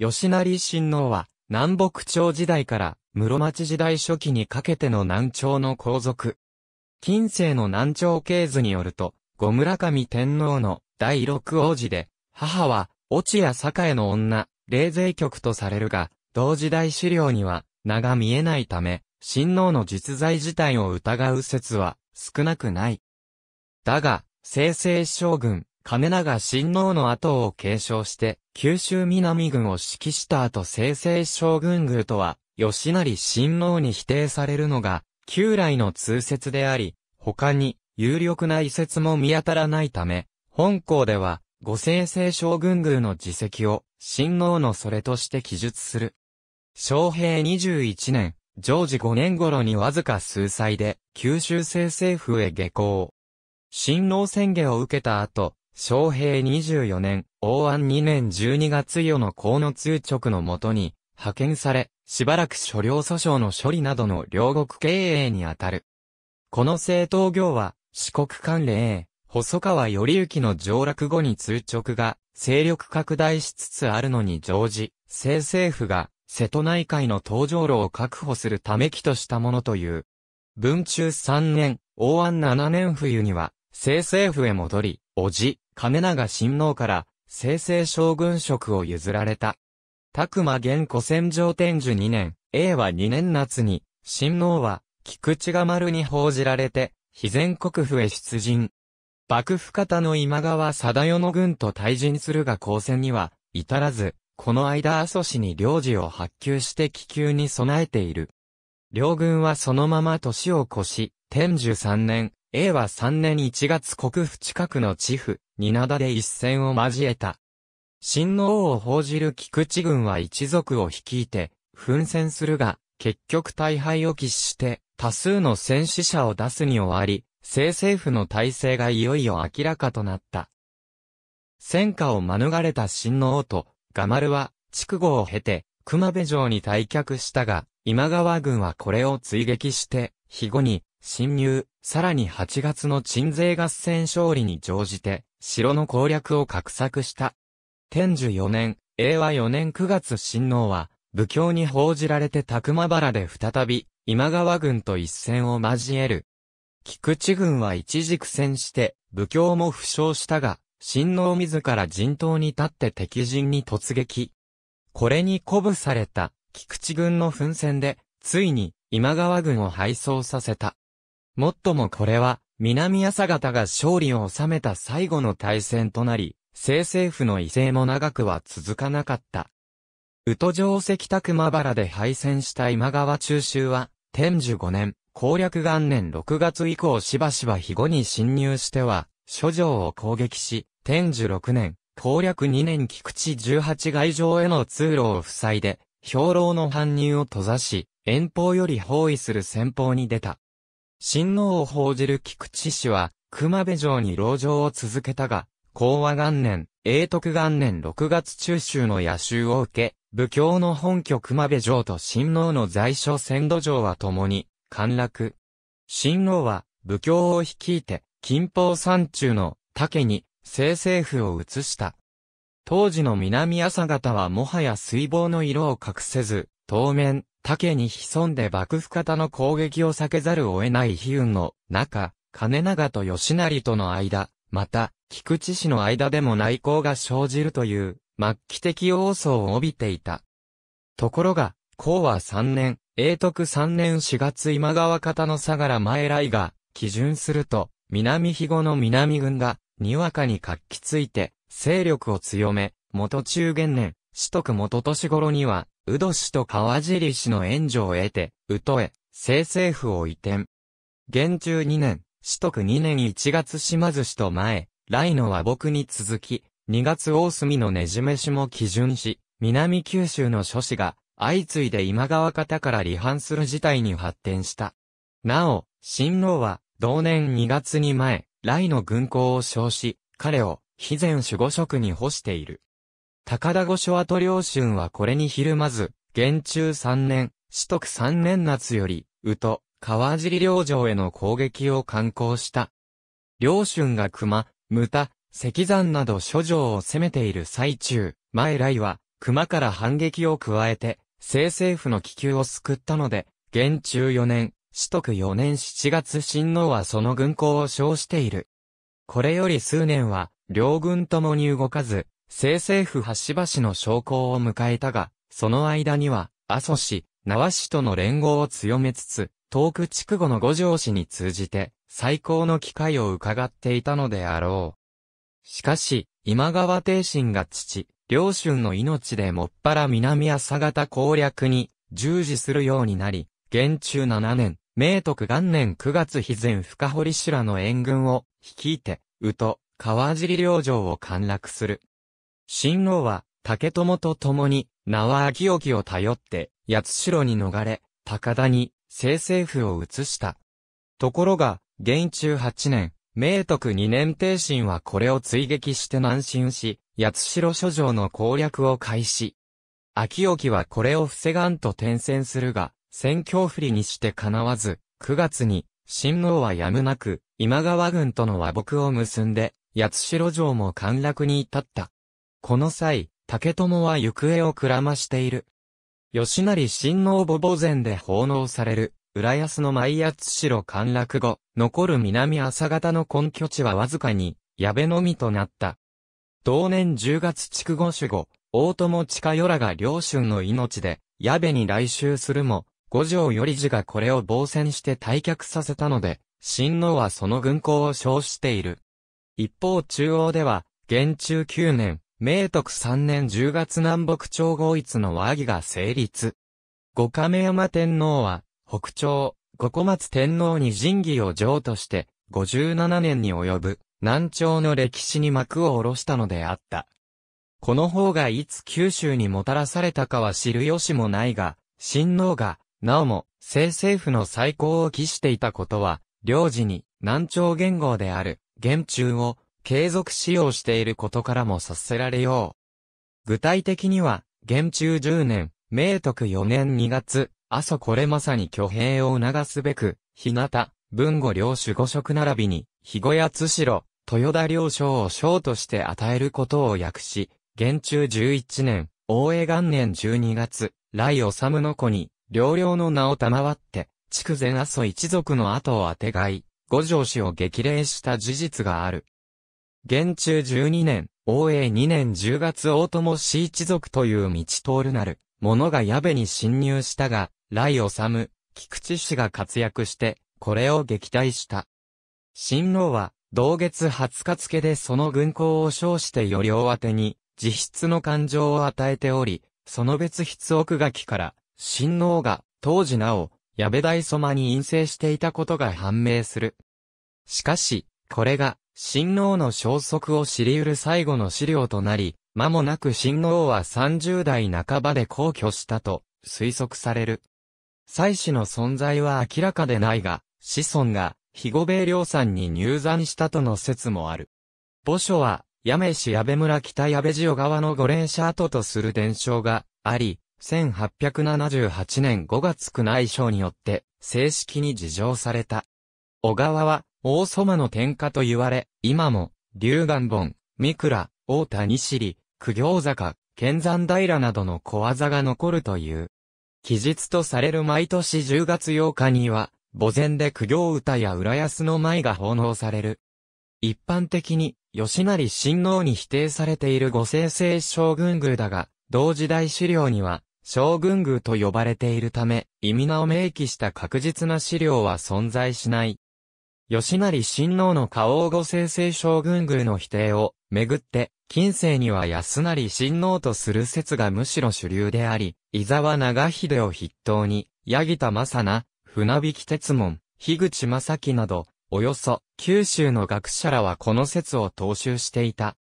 吉成親王は、南北朝時代から室町時代初期にかけての南朝の皇族。近世の南朝系図によると、後村上天皇の第六王子で、母は、落や栄の女、霊勢局とされるが、同時代資料には、名が見えないため、親王の実在自体を疑う説は少なくない。だが、清々将軍、亀長親王の後を継承して、九州南軍を指揮した後正々将軍宮とは、吉成親王に否定されるのが、旧来の通説であり、他に、有力な遺説も見当たらないため、本校では、五正々将軍宮の自責を、親王のそれとして記述する。昌平21年、常時5年頃にわずか数歳で、九州政政府へ下校。新郎宣言を受けた後、昭平24年、王安2年12月夜の河野通直のもとに、派遣され、しばらく所領訴訟の処理などの両国経営にあたる。この政党業は、四国関連、細川頼之の上落後に通直が、勢力拡大しつつあるのに乗じ、政政府が、瀬戸内海の登場路を確保するためきとしたものという。文中3年、王安7年冬には、政政府へ戻り、おじ、金長親王から、生成将軍職を譲られた。宅間元古戦場天寿2年、永和2年夏に、親王は、菊池が丸に報じられて、肥前国府へ出陣。幕府方の今川貞代の軍と対陣するが交戦には、至らず、この間阿蘇市に領事を発給して気球に備えている。両軍はそのまま年を越し、天寿3年、A は3年1月国府近くの地府、稲田で一戦を交えた。新王を報じる菊池軍は一族を率いて、奮戦するが、結局大敗を喫して、多数の戦死者を出すに終わり、政政府の体制がいよいよ明らかとなった。戦火を免れた新王と、ガマルは、筑後を経て、熊部城に退却したが、今川軍はこれを追撃して、肥後に、侵入、さらに8月の鎮税合戦勝利に乗じて、城の攻略を画策した。天寿4年、永和4年9月親王は、武教に報じられて拓馬原で再び、今川軍と一戦を交える。菊池軍は一時苦戦して、武教も負傷したが、親王自ら陣頭に立って敵陣に突撃。これに鼓舞された、菊池軍の奮戦で、ついに、今川軍を敗走させた。もっともこれは、南朝方が勝利を収めた最後の大戦となり、西政府の威勢も長くは続かなかった。宇都城石田熊原で敗戦した今川中州は、天寿5年、攻略元年6月以降しばしば肥後に侵入しては、諸城を攻撃し、天寿6年、攻略2年菊池18外城への通路を塞いで、兵糧の搬入を閉ざし、遠方より包囲する戦法に出た。親王を報じる菊池氏は、熊部城に籠城を続けたが、講和元年、永徳元年6月中秋の野襲を受け、武教の本拠熊部城と親王の在所仙土城は共に、陥落。親王は、武教を率いて、近方山中の竹に、西政府を移した。当時の南朝方はもはや水防の色を隠せず、当面、竹に潜んで幕府方の攻撃を避けざるを得ない悲運の中、金長と吉成との間、また、菊池氏の間でも内向が生じるという、末期的要素を帯びていた。ところが、公は3年、永徳3年4月今川方の相良前来が、基準すると、南肥後の南軍が、にわかに活気ついて、勢力を強め、元中元年、四徳元年頃には、宇土氏と川尻氏の援助を得て、宇都へ、政政府を移転。現中2年、四徳2年1月島津氏と前、来の和睦に続き、2月大隅のねじめしも基準し、南九州の諸市が、相次いで今川方から離反する事態に発展した。なお、新郎は、同年2月に前、来の軍港を称し、彼を、非前守護職に干している。高田御所跡領春はこれにひるまず、元中三年、四徳三年夏より、宇都、川尻領城への攻撃を敢行した。領春が熊、牟田、石山など諸城を攻めている最中、前来は、熊から反撃を加えて、清政府の気球を救ったので、元中四年、四徳四年七月新王はその軍港を称している。これより数年は、両軍ともに動かず、政政府橋橋の昇降を迎えたが、その間には、阿蘇市、縄市との連合を強めつつ、遠く筑後の五条市に通じて、最高の機会を伺っていたのであろう。しかし、今川帝臣が父、両春の命でもっぱら南朝方攻略に従事するようになり、元中七年、明徳元年九月日前深堀修羅の援軍を率いて、宇都、川尻領城を陥落する。新郎は、竹友と共に、縄秋沖を頼って、八代に逃れ、高田に、西政府を移した。ところが、元中8年、明徳二年帝神はこれを追撃して南進し、八代諸城の攻略を開始。秋沖はこれを防がんと転戦するが、戦況不利にして叶わず、9月に、新王はやむなく、今川軍との和睦を結んで、八代城も陥落に至った。この際、竹友は行方をくらましている。吉成親王母墓前で奉納される、浦安の舞八城陥落後、残る南朝方の根拠地はわずかに、矢部のみとなった。同年10月筑後守護、大友近よらが両春の命で、矢部に来襲するも、五条頼次がこれを防戦して退却させたので、親王はその軍港を称している。一方中央では、元中9年、明徳三年十月南北朝合一の和議が成立。五亀山天皇は、北朝、五小松天皇に神義を譲として、57年に及ぶ、南朝の歴史に幕を下ろしたのであった。この方がいつ九州にもたらされたかは知る由もないが、親王が、なおも、清政府の再興を期していたことは、領事に、南朝元号である、元中を、継続使用していることからも察せられよう。具体的には、元中10年、明徳4年2月、阿蘇これまさに挙兵を促すべく、日向、文後領主五色並びに、日後や津代、豊田領将を将として与えることを訳し、元中11年、大江元年12月、来治の子に、領領の名を賜って、筑前阿蘇一族の後をあてがい、五条氏を激励した事実がある。元中12年、応永2年10月大友氏一族という道通るなる、者が矢部に侵入したが、雷治、菊池氏が活躍して、これを撃退した。新郎は、同月20日付でその軍港を称してより大宛てに、自筆の感情を与えており、その別筆奥書きから、新郎が、当時なお、矢部大様に陰性していたことが判明する。しかし、これが、親王の消息を知り得る最後の資料となり、間もなく親王は30代半ばで皇居したと推測される。妻子の存在は明らかでないが、子孫が、肥後米良山に入山したとの説もある。墓所は、八女市矢部村北矢部塩川の五連舎跡とする伝承があり、1878年5月区内省によって正式に事情された。小川は大祖馬の天下と言われ、今も、龍岩本、三倉、大谷尻、九行坂、剣山平などの小技が残るという。期日とされる毎年10月8日には、墓前で苦行歌や浦安の舞が奉納される。一般的に、吉成親王に否定されている五世聖将軍宮だが、同時代資料には、将軍宮と呼ばれているため、意味名を明記した確実な資料は存在しない。吉成親王の花王御生成将軍宮の否定を、めぐって、近世には安成親王とする説がむしろ主流であり、伊沢長秀を筆頭に、八木田正名、船引哲門、樋口正樹など、およそ九州の学者らはこの説を踏襲していた。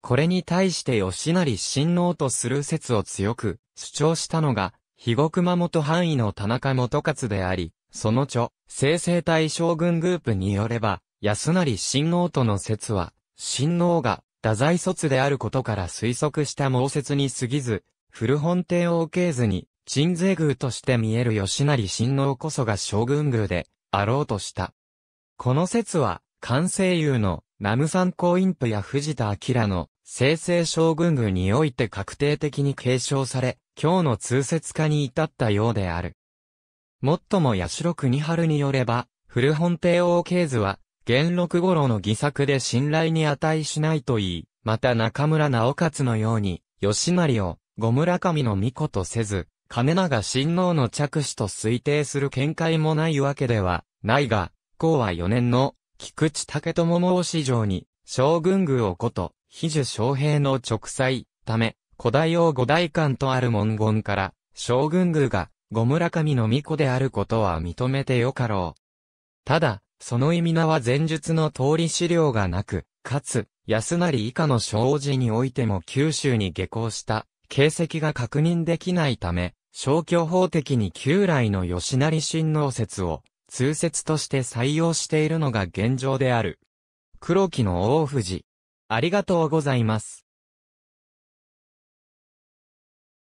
これに対して吉成親王とする説を強く主張したのが、肥後熊本範囲の田中元勝であり、その著、生成体将軍グープによれば、安成親王との説は、親王が、太宰卒であることから推測した毛説に過ぎず、古本帝王け図に、鎮西宮として見える吉成親王こそが将軍宮で、あろうとした。この説は、関西遊の、南無三光院府や藤田明の、生成将軍宮において確定的に継承され、今日の通説化に至ったようである。もっとも八代国春によれば、古本帝王系図は、元禄頃の偽作で信頼に値しないといい、また中村直勝のように、吉成を、五村上の御子とせず、金長親王の着手と推定する見解もないわけでは、ないが、公は4年の、菊池武友申史上に、将軍宮をこと、比樹将兵の直裁、ため、古代王五代官とある文言から、将軍宮が、ご村上の巫女であることは認めてよかろう。ただ、その意味名は前述の通り資料がなく、かつ、安成以下の障子においても九州に下校した、形跡が確認できないため、消去法的に旧来の吉成親王説を、通説として採用しているのが現状である。黒木の大藤。ありがとうございます。